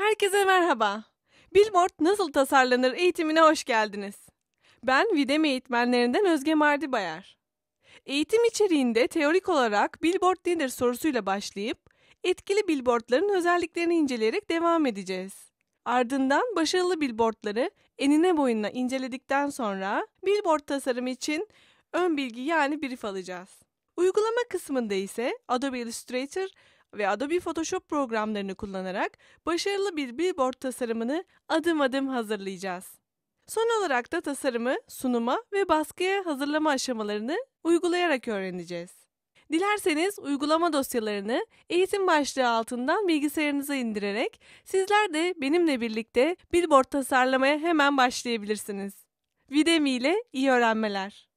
Herkese merhaba. Billboard nasıl tasarlanır eğitimine hoş geldiniz. Ben Videme eğitmenlerinden Özge Mardibayar. Eğitim içeriğinde teorik olarak billboard nedir sorusuyla başlayıp etkili billboardların özelliklerini inceleyerek devam edeceğiz. Ardından başarılı billboardları enine boyuna inceledikten sonra billboard tasarımı için ön bilgi yani brief alacağız. Uygulama kısmında ise Adobe Illustrator ve Adobe Photoshop programlarını kullanarak başarılı bir billboard tasarımını adım adım hazırlayacağız. Son olarak da tasarımı, sunuma ve baskıya hazırlama aşamalarını uygulayarak öğreneceğiz. Dilerseniz uygulama dosyalarını eğitim başlığı altından bilgisayarınıza indirerek sizler de benimle birlikte billboard tasarlamaya hemen başlayabilirsiniz. Videmi ile iyi öğrenmeler.